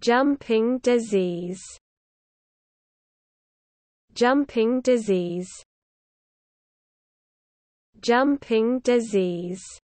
Jumping disease Jumping disease Jumping disease